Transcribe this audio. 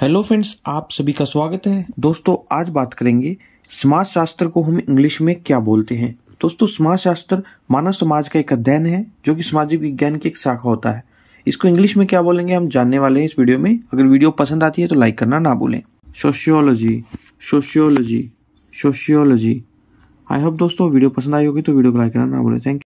hello friends आप सभी का स्वागत है दोस्तों आज बात करेंगे समाज शास्त्र को हम इंग्लिश में क्या बोलते हैं दोस्तों समाज शास्त्र मानव समाज का एक अध्ययन है जो कि सामाजिक विज्ञान की एक शाखा होता है इसको इंग्लिश में क्या बोलेंगे हम जानने वाले हैं इस वीडियो में अगर वीडियो पसंद आती है तो लाइक करना ना भूलें sociology sociology sociology I hope दोस्तों वीडियो पसंद आई होगी तो वीडियो को लाइक करना ना भूलें थैंक